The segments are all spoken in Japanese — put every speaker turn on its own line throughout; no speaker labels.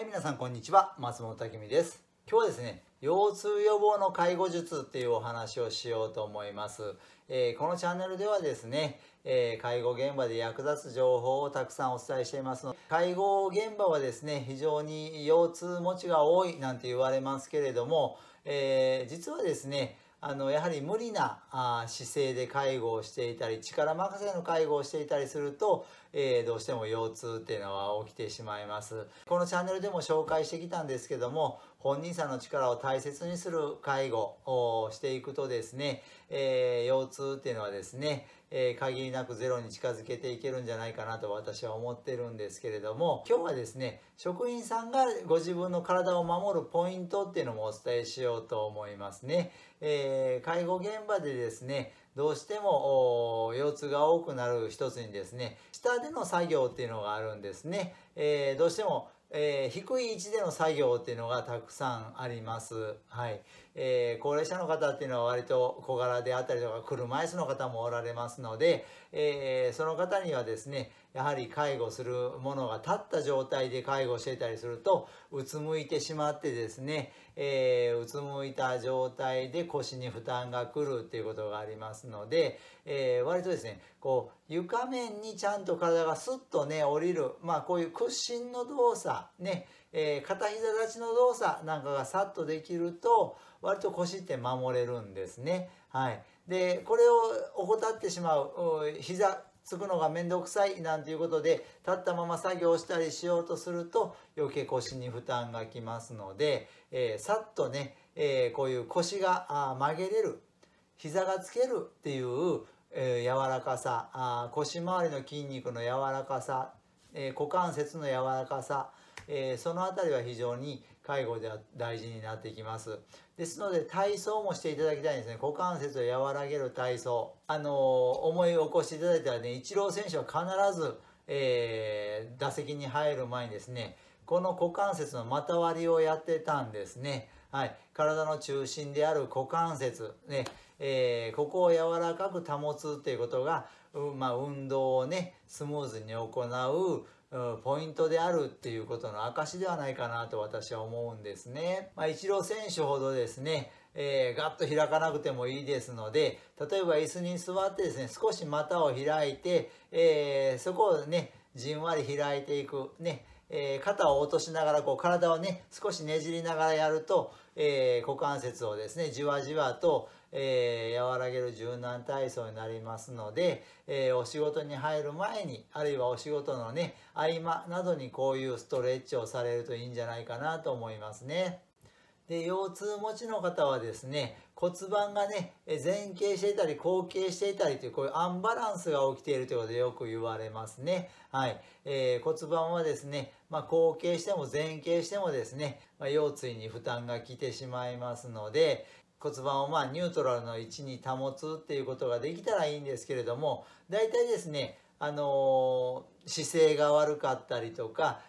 はい、皆さんこんにちは。松本拓美です。今日はですね、腰痛予防の介護術っていうお話をしようと思います。えー、このチャンネルではですね、えー、介護現場で役立つ情報をたくさんお伝えしていますので、介護現場はですね、非常に腰痛持ちが多いなんて言われますけれども、えー、実はですね、あのやはり無理なあ姿勢で介護をしていたり力任せの介護をしていたりすると、えー、どうしても腰痛っていうのは起きてしまいますこのチャンネルでも紹介してきたんですけども本人さんの力を大切にする介護をしていくとですね、えー、腰痛っていうのはですね、えー、限りなくゼロに近づけていけるんじゃないかなと私は思ってるんですけれども今日はですね職員さんがご自分の体を守るポイントっていうのもお伝えしようと思いますね、えー、介護現場でですねどうしても腰痛が多くなる一つにですね下での作業っていうのがあるんですね、えー、どうしてもえー、低い位置での作業っていうのがたくさんあります。はい。えー、高齢者の方っていうのは割と小柄であったりとか車椅子の方もおられますので、えー、その方にはですね、やはり介護するものが立った状態で介護してたりすると、うつむいてしまってですね、えー、うつむいた状態で腰に負担がくるっていうことがありますので、えー、割とですねこう床面にちゃんと体がスッとね降りる、まあ、こういう屈伸の動作ね、えー、片膝立ちの動作なんかがさっとできると割と腰って守れるんですね。はい、でこれを怠ってしまう膝つくのが面倒くさいなんていうことで立ったまま作業したりしようとすると余計腰に負担がきますので、えー、さっとね、えー、こういう腰が曲げれる膝がつけるっていう、えー、柔らかさあ腰周りの筋肉の柔らかさ、え股関節の柔らかさえー、その辺りは非常に介護では大事になってきますですので体操もしていただきたいんですね股関節を和らげる体操あのー、思い起こしていただいたらねイチロー選手は必ず、えー、打席に入る前にですねこの股関節の股割りをやってたんですねはい、体の中心である股関節、ねえー、ここを柔らかく保つっていうことが、うんまあ、運動をねスムーズに行うポイントであるっていうことの証ではないかなと私は思うんですね。まあ、一郎選手ほどですね、えー、ガッと開かなくてもいいですので、例えば椅子に座ってですね、少し股を開いて、えー、そこをね、じんわり開いていく、ね、えー、肩を落としながらこう体をね少しねじりながらやると、えー、股関節をですねじわじわと、えー、和らげる柔軟体操になりますので、えー、お仕事に入る前に、あるいはお仕事のね、合間などにこういうストレッチをされるといいんじゃないかなと思いますね。で腰痛持ちの方はですね骨盤がね前傾していたり後傾していたりというこういうアンバランスが起きているということでよく言われますね、はいえー、骨盤はですね、まあ、後傾しても前傾してもですね、まあ、腰椎に負担が来てしまいますので、骨盤をまあニュートラルの位置に保つっていうことができたらいいんですけれども大体ですねあの姿勢が悪かったりとか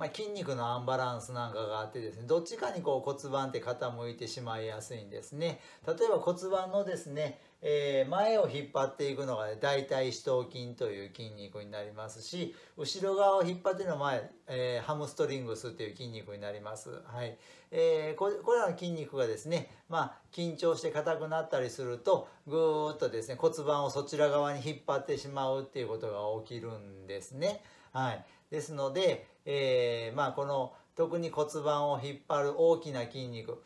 まあ、筋肉のアンバランスなんかがあってですね、どっちかにこう骨盤って傾いてしまいやすいんですね。例えば骨盤のですね、えー、前を引っ張っていくのが、ね、大腿四頭筋という筋肉になりますし、後ろ側を引っ張っての前、えー、ハムストリングスという筋肉になります。はい。えー、これらの筋肉がですね、まあ、緊張して硬くなったりすると、ぐーっとですね、骨盤をそちら側に引っ張ってしまうっていうことが起きるんですね。はい。ですので、えー、まあこの特に骨盤を引っ張る大きな筋肉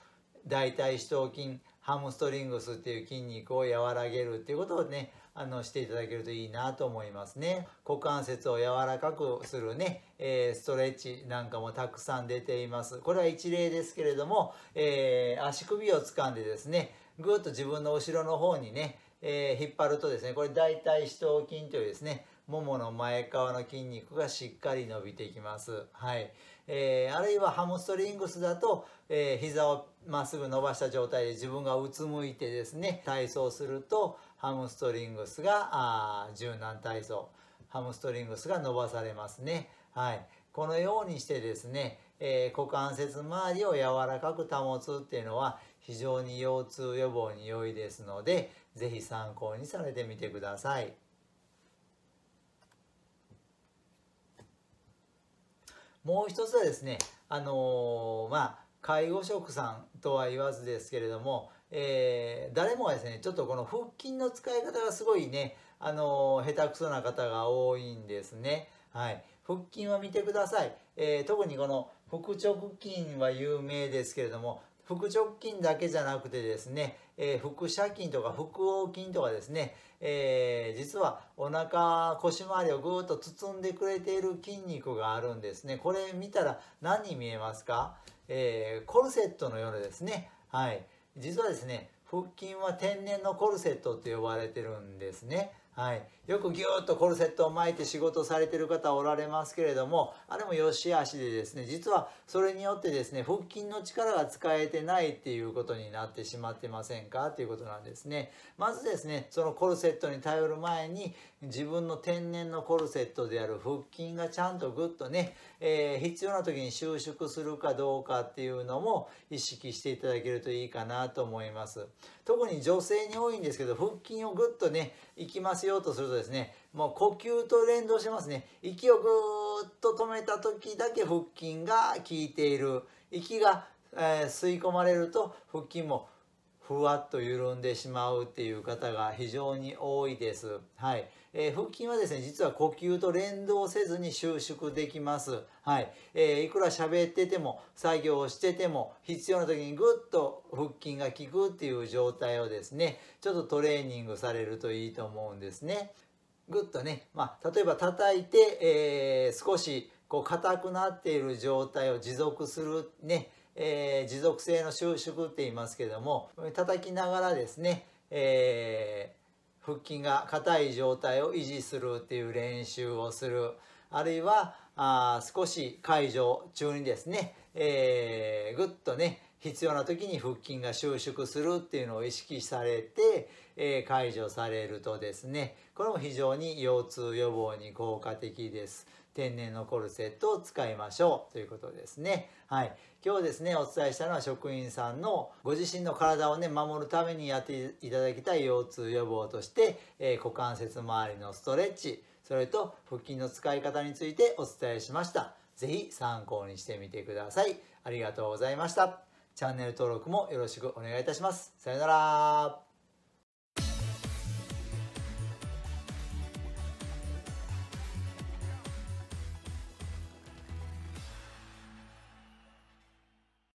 大腿四頭筋ハムストリングスっていう筋肉を和らげるっていうことをねあのしていただけるといいなと思いますね股関節を柔らかくするね、えー、ストレッチなんかもたくさん出ていますこれは一例ですけれども、えー、足首を掴んでですねぐっと自分の後ろの方にね、えー、引っ張るとですねこれ大腿四頭筋というですねももの前側の筋肉がしっかり伸びていきます。はい。えー、あるいはハムストリングスだと、えー、膝をまっすぐ伸ばした状態で自分がうつむいてですね、体操すると、ハムストリングスが、あ柔軟体操、ハムストリングスが伸ばされますね。はい。このようにしてですね、えー、股関節周りを柔らかく保つっていうのは非常に腰痛予防に良いですので、是非参考にされてみてください。もう一つはですね、あのー、まあ、介護職さんとは言わずですけれども、えー、誰もがですね、ちょっとこの腹筋の使い方がすごいね、あのー、下手くそな方が多いんですね。はい。腹筋は見てください。えー、特にこの腹直筋は有名ですけれども、腹直筋だけじゃなくてですね、えー、腹斜筋とか腹横筋とかですね、えー、実はお腹腰回りをぐーっと包んでくれている筋肉があるんですねこれ見たら何に見えますか、えー、コルセットのようなですねはい実はですね腹筋は天然のコルセットと呼ばれてるんですねはい、よくぎゅっとコルセットを巻いて仕事されてる方おられますけれどもあれも良し悪しでですね実はそれによってですね腹筋の力が使えてないっていうことになってしまってませんかということなんですねまずですねそのコルセットに頼る前に自分の天然のコルセットである腹筋がちゃんとグッとね、えー、必要な時に収縮するかどうかっていうのも意識していただけるといいかなと思います特に女性に多いんですけど腹筋をグッとねいきますせようとするとですねもう呼吸と連動しますね息をぐーっと止めた時だけ腹筋が効いている息が、えー、吸い込まれると腹筋もふわっと緩んでしまうっていう方が非常に多いです。はい。えー、腹筋はですね、実は呼吸と連動せずに収縮できます。はい。えー、いくら喋ってても、作業をしてても、必要な時にぐっと腹筋が効くっていう状態をですね、ちょっとトレーニングされるといいと思うんですね。ぐっとね、まあ、例えば叩いて、えー、少しこう硬くなっている状態を持続するね、えー、持続性の収縮って言いますけども叩きながらですね、えー、腹筋が硬い状態を維持するっていう練習をするあるいはあ少し解除中にですね、えー、ぐっとね必要な時に腹筋が収縮するっていうのを意識されて、えー、解除されるとですねこれも非常に腰痛予防に効果的です。天然のコルセットを使いましょうということですね。はい。今日ですね、お伝えしたのは職員さんのご自身の体をね、守るためにやっていただきたい腰痛予防として、えー、股関節周りのストレッチ、それと腹筋の使い方についてお伝えしました。是非参考にしてみてください。ありがとうございました。チャンネル登録もよろしくお願いいたします。さよなら。